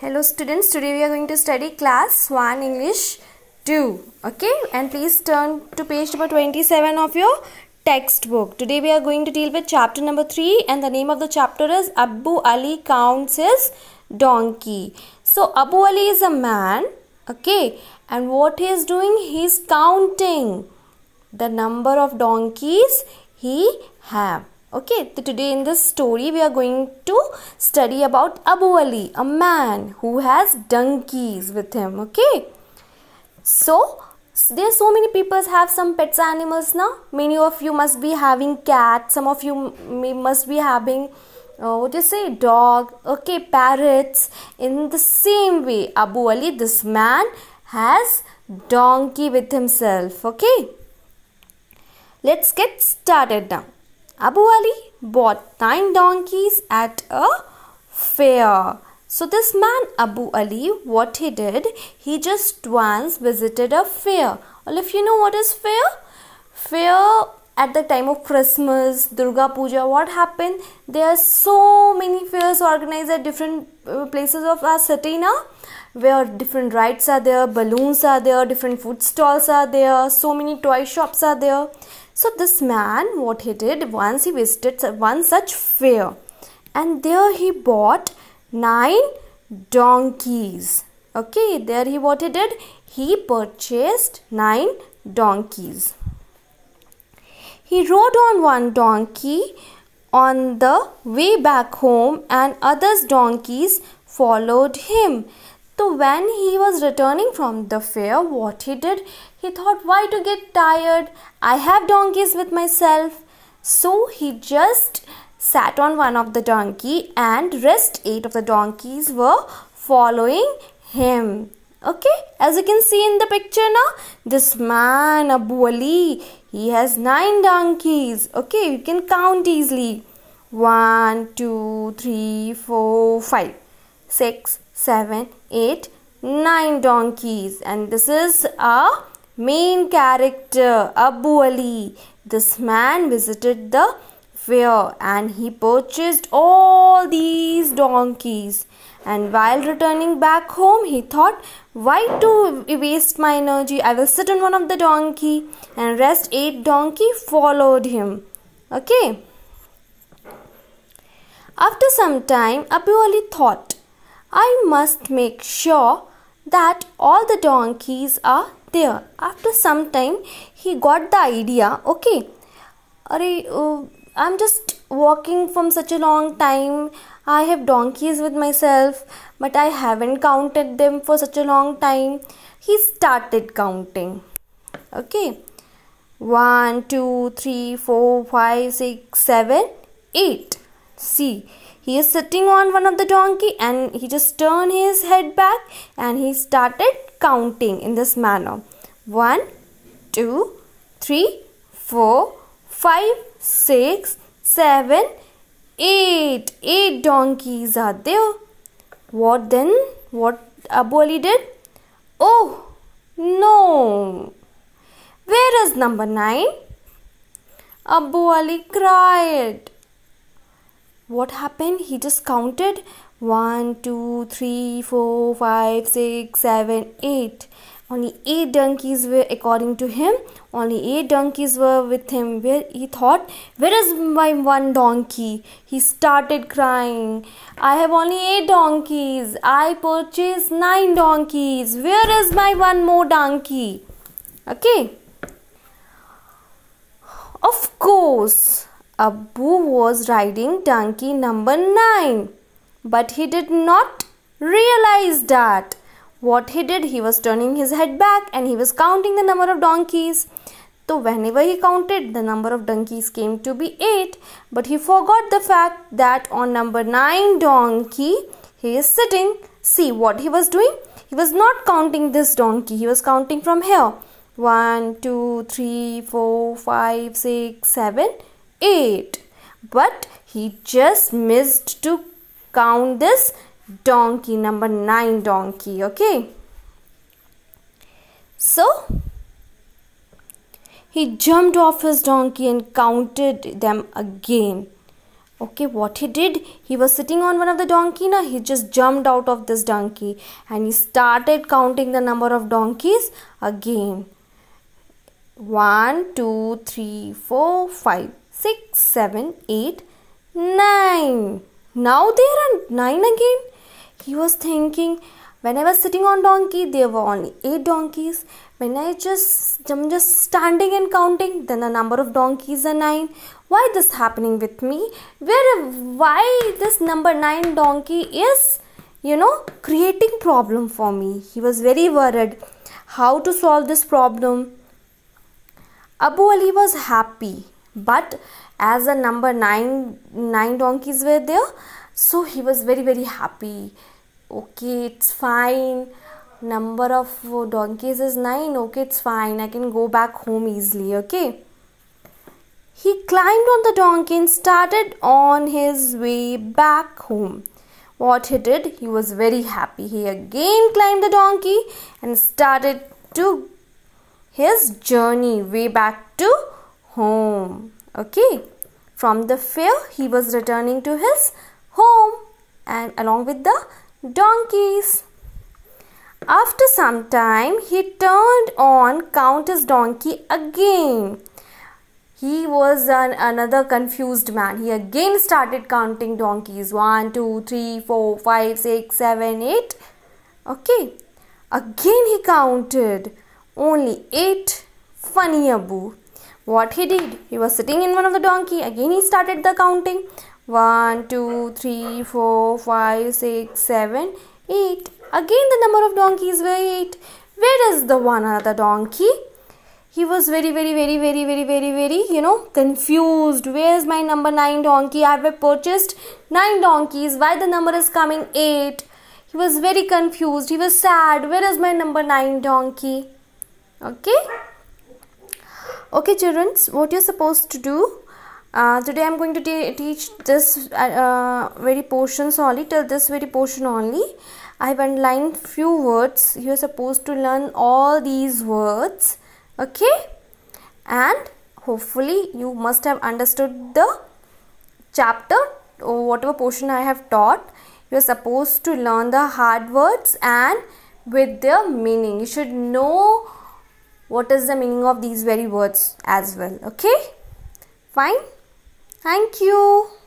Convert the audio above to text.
Hello students, today we are going to study class 1 English 2. Okay, and please turn to page number 27 of your textbook. Today we are going to deal with chapter number 3 and the name of the chapter is Abu Ali Counts His Donkey. So Abu Ali is a man, okay, and what he is doing? He is counting the number of donkeys he have. Okay, so today in this story we are going to study about Abu Ali, a man who has donkeys with him. Okay, so there are so many people have some pets animals now. Many of you must be having cats. Some of you may, must be having uh, what do you say dog. Okay, parrots. In the same way, Abu Ali, this man has donkey with himself. Okay, let's get started now. Abu Ali bought nine donkeys at a fair. So this man Abu Ali, what he did, he just once visited a fair. Well, if you know what is fair, fair at the time of Christmas, Durga Puja, what happened? There are so many fairs organized at different uh, places of our city now, where different rides are there, balloons are there, different food stalls are there, so many toy shops are there. So this man, what he did, once he visited one such fair and there he bought nine donkeys. Okay, there he what he did, he purchased nine donkeys. He rode on one donkey on the way back home and others donkeys followed him. So when he was returning from the fair, what he did? He thought, why to get tired? I have donkeys with myself. So he just sat on one of the donkey and rest eight of the donkeys were following him. Okay, as you can see in the picture now, this man, Abu Ali, he has nine donkeys. Okay, you can count easily. One, two, three, four, five, six seven, eight, nine donkeys. And this is a main character, Abu Ali. This man visited the fair and he purchased all these donkeys. And while returning back home, he thought, why to waste my energy? I will sit on one of the donkey. And rest eight donkey followed him. Okay. After some time, Abu Ali thought, I must make sure that all the donkeys are there. After some time, he got the idea. Okay, Array, uh, I'm just walking from such a long time. I have donkeys with myself, but I haven't counted them for such a long time. He started counting. Okay. 1, 2, 3, 4, 5, 6, 7, 8. See, he is sitting on one of the donkey and he just turned his head back and he started counting in this manner. One, two, three, four, five, six, seven, eight. Eight donkeys are there. What then? What Ali did? Oh, no. Where is number nine? Abu Ali cried what happened he just counted one, two, three, four, five, six, seven, eight. only 8 donkeys were according to him only 8 donkeys were with him where he thought where is my one donkey he started crying i have only 8 donkeys i purchased 9 donkeys where is my one more donkey okay of course Abu was riding donkey number 9. But he did not realize that. What he did, he was turning his head back and he was counting the number of donkeys. So whenever he counted, the number of donkeys came to be 8. But he forgot the fact that on number 9 donkey, he is sitting. See what he was doing? He was not counting this donkey. He was counting from here. 1, 2, 3, 4, 5, 6, 7, eight. But he just missed to count this donkey, number nine donkey, okay? So, he jumped off his donkey and counted them again. Okay, what he did, he was sitting on one of the donkey, now he just jumped out of this donkey and he started counting the number of donkeys again. One, two, three, four, five. 6, 7, 8, 9. Now there are 9 again. He was thinking, when I was sitting on donkey, there were only 8 donkeys. When I just, I'm just standing and counting, then the number of donkeys are 9. Why this happening with me? Where, why this number 9 donkey is, you know, creating problem for me. He was very worried how to solve this problem. Abu Ali was happy but as a number 9 9 donkeys were there so he was very very happy okay it's fine number of donkeys is 9 okay it's fine i can go back home easily okay he climbed on the donkey and started on his way back home what he did he was very happy he again climbed the donkey and started to his journey way back to home. Okay. From the fair, he was returning to his home and along with the donkeys. After some time, he turned on Countess Donkey again. He was an, another confused man. He again started counting donkeys. one, two, three, four, five, six, seven, eight. Okay. Again he counted. Only 8. Funny Abu. What he did? He was sitting in one of the donkey. Again he started the counting. 1, 2, 3, 4, 5, 6, 7, 8. Again the number of donkeys were 8. Where is the one other donkey? He was very, very, very, very, very, very, very, you know, confused. Where is my number 9 donkey? I have purchased 9 donkeys. Why the number is coming 8? He was very confused. He was sad. Where is my number 9 donkey? Okay okay children what you're supposed to do uh, today I'm going to te teach this uh, uh very portion only till this very portion only I've underlined few words you're supposed to learn all these words okay and hopefully you must have understood the chapter or whatever portion I have taught you're supposed to learn the hard words and with their meaning you should know what is the meaning of these very words as well okay fine thank you